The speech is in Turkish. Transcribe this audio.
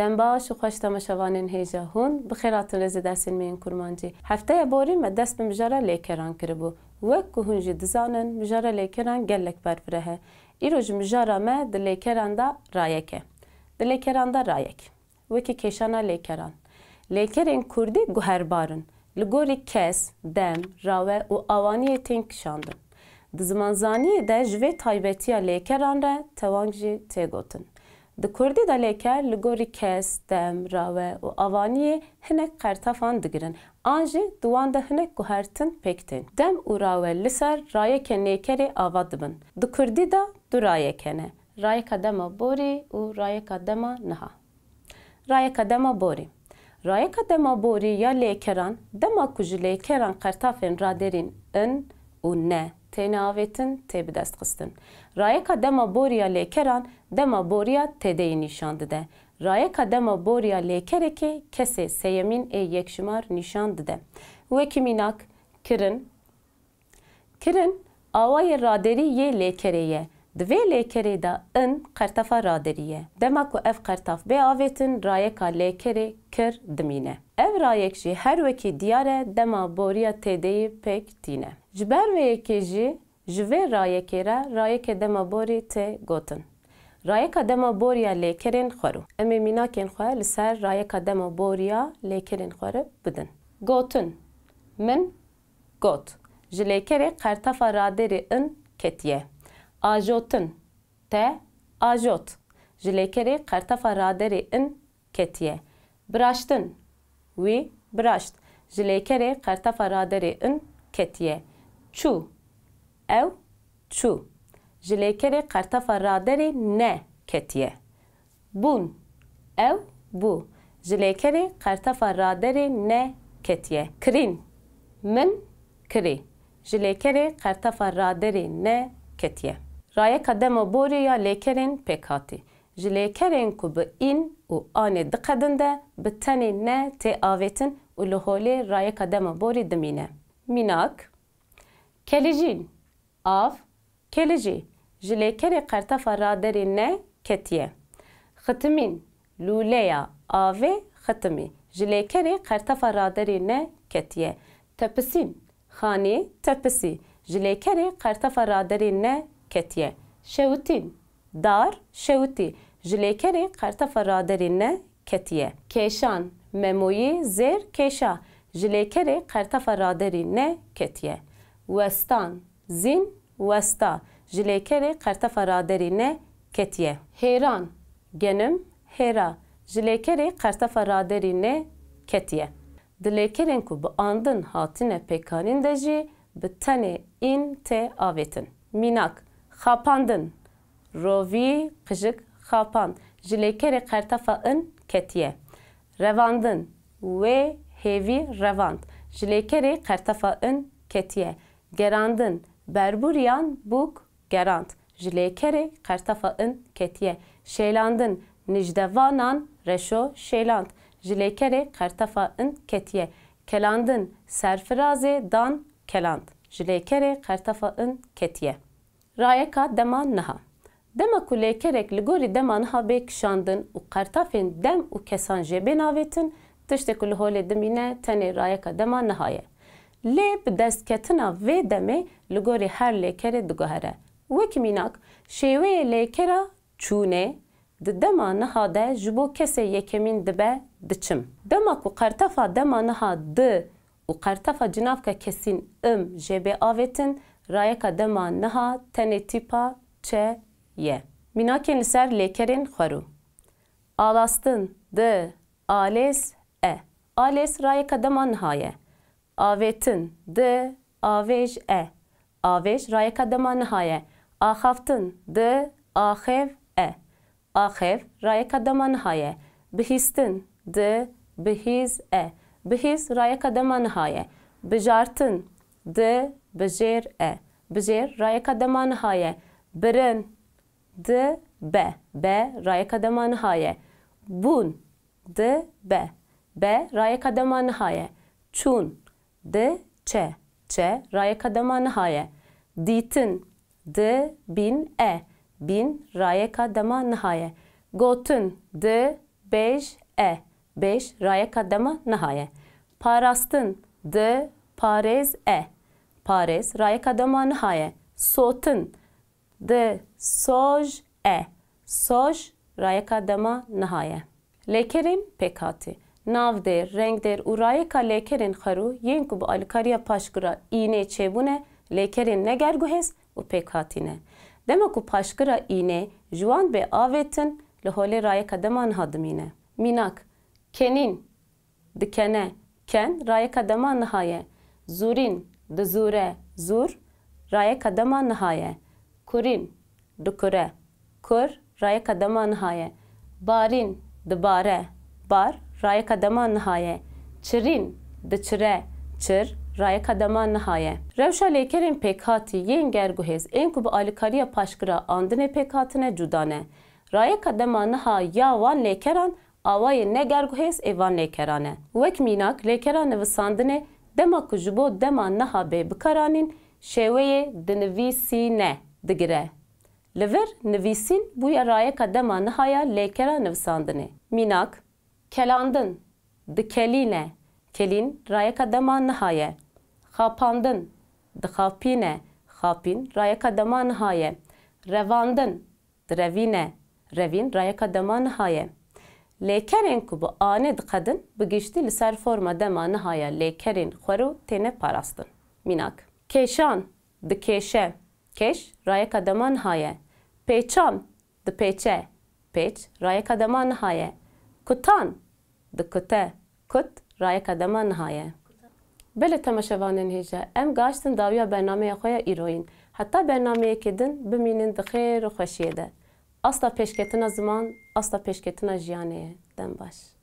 دەم باش و خوۆش تەمەشەوانێن هێژە هوون بخێراتن ڕێزی داسێنمەین کورمانجی هەفتەیە بۆری مە دەست بم ژەرە لێکێران کردبوو وەک و هونجی دزانن مژەرە لێکێران گەلێک بەرفرەهە ئیرۆژ مژارە مە د لێکێراندا ڕایەکە د لێکێراندا ڕایەک وەکی کێشانە لێکێران لێکێرên کوردی guherbarin li gorî kes, dem, rave û avaniyê tên kişandin. Di zimanzaniyê de ji vê taybetiya lêkeran re tewang jî têgotin. Di Kurdî de lêker li gorî kes, dem, rave û avaniyê hinek qertefan digirin. An jî di wan de hinek guhertin pêktên. Dem û rave li ser rayekên nêkerê ava dibin. Di Kurdî de du rayekê ne. Rayeka dema borî û rayeka dema niha. Rayeka dema borî. Rayeka dema borî ya lêkeran dema ku ji lêkeran qertafên raderîn ne تناوتن تی بدست خستن رایکا دما بوریا لیکران دما بوریا تدهی نشان دده رایکا دما بوریا لیکره که کسی سیمین ای یک شمار نشان دده وکی میناک کرن کرن آوای رادری یه لیکره یه Divê lêkerê de in qertefa raderiye. Dema ku ev be avetin, rayeka lêkerê kır dimîne. Ev rayek jî her wekî diyare dema boriya tedeyi pek tîne. Ji ve wêyekê jî ji vê rayekê re rayekê dema borî tê gotin. Rayeka dema boriya lekerin xwaru. Em ê mînakên xwe li ser rayeka dema boriya lekerin xwarib bidin. Gotun, min got. Ji lêkerê qertefa raderê in ketiye. آجوتن ت آجوت جلیکری قرطف رادری ان کتیه براشتن وی براشت جلیکری قرطف رادری ان کتیه چو او چو جلیکری قرطف رادری نه کتیه بون او بو جلیکری قرطف رادری نه کتیه کرین من کری جلیکری قرطف رادری نه کتیه rayeka dema borê ya lêkerên pêk Ji lêkerên ku bi în û anê diqedin de bi tenê ne tê avêtin û li holê rayeka dema dimîne. Mînak Kelêjîn Av Kelêjî ji lêkerê qertefa raderê ne ketiye. Xitimîn Lûleya avê xitimî ji lêkerê qertefa raderê ne ketiye. Tepisîn Xanê tepisî ji lêkerê qertefa raderê ne ketiye. Şevtin, dar, şevti. Jilekerê qertefa raderê ne ketiye. Kêşan, memoyî, zêr, kêşa. Ji lêkerê qertefa raderê ketiye. Westan, zin, westa. Ji lêkerê qertefa raderê ne ketiye. Hêran, genim, hêra. Ji lêkerê qertefa ketiye. Di ku bu andın hatine pêkanîn de jî in te avetin. Minak, Kapandın, Rovî qijik Kapan, Ji lêkerê qertefa ketiye. Revandın, Wê Hevi revand. Ji lêkerê qertefa ketiye. Gerandın, Berburiyan buk gerand. Ji lêkerê qertefa ketiye. Şeylandın, Nijdevanan reşo Şeyland, Ji lêkerê qertefa ketiye. Kelandın, Serfirazê dan Kelant, Ji lêkerê qertefa ketiye. rayeka dema niha. Dema ku lêkerek li gorî dema niha bê kişandin û qertafên dem û kesan jê bê navetin, tiştek ku li holê dimîne tenê rayeka dema niha ye. Lê bi destketina vê demê li gorî her lêkerê digohere. Wekî mînak, şêweyê lêkera çûnê di dema niha de ji bo kesê yekemîn dibe diçim. Dema ku qertefa dema niha di û qertefa cinavka kesîn im jê bê avetin, رایەکە دەمان نەها تەنێ تیپا چە یە میناکên li ser lêkerên xwerû alastin di alês e alês rayeka dema niha ye avêtin di avêj e avêj rayeka dema niha ye axaftin di axev e axev rayeka dema niha ye bihîstin di bihîz e bihîz rayeka dema niha ye bijartin di بجير أ بجير راية قدمان هاية برن د ب ب راية قدمان هاية بون د ب ب راية قدمان هاية چون د ç ç راية قدمان هاية دیتن د بین ا بین راية قدمان هاية گوتن د بج ا بج راية قدمان هاية پاراستن د پارز ا Paris, rayeka dema nihaye. Sotun, de soj e. Soj rayeka dema nihaye. Lekerin pekati. Navder, renkder û rayeka lekerin haru. Yen ku bi alikariya paşkira înê çêbûne lekerin negerguhêz û u pekatine. Dema ku paşkira înê juan be avetin lehole li holê rayeka dema niha dimîne. Mînak, kenîn dikene, ken rayeka dema nihaye. Zurin dizure zur, raye kadema nihaye. Kurin dukure, kur raye kadema nihaye. Barin dibare, bar raye kadema nihaye. Çirin diçire, çir raye kadema nihaye. Revşa leykerin pekhati yenger guhez en kubu alikariya paşkıra andine pekhatine cudane. Raya kadema niha ya van leykeran avayê negerguhêz êvan lêkerane. Wek mînak lêkeran nivîsandinê dema ku ji bo dema neha bê bikaranîn şêweyê dinivîsîne digire li vir nivîsîn bûye rayeka dema niha ya lêkera nivîsandinê mînak kelandin dikelîne kelîn rayeka dema niha ye xapandin dixapîne xapîn rayeka dema niha ye revandin direvîne revîn rayeka dema niha لیکرین کو با آنه دقدن بگشتی لسر فرما دما نهایا لیکرین خورو تینه پرستن میناک کشان د کشه کش رای کدمان هایه پیچان د پیچه پیچ رای کدمان هایه کتان د کته کت رای کدمان هایه بله تماشوان هیجا ام گاشتن داویا برنامه خویا ایروین حتی برنامه کدن بمینن د خیر و خوشیده Asla peşketin zaman, asla peşketin jiyaneye den baş.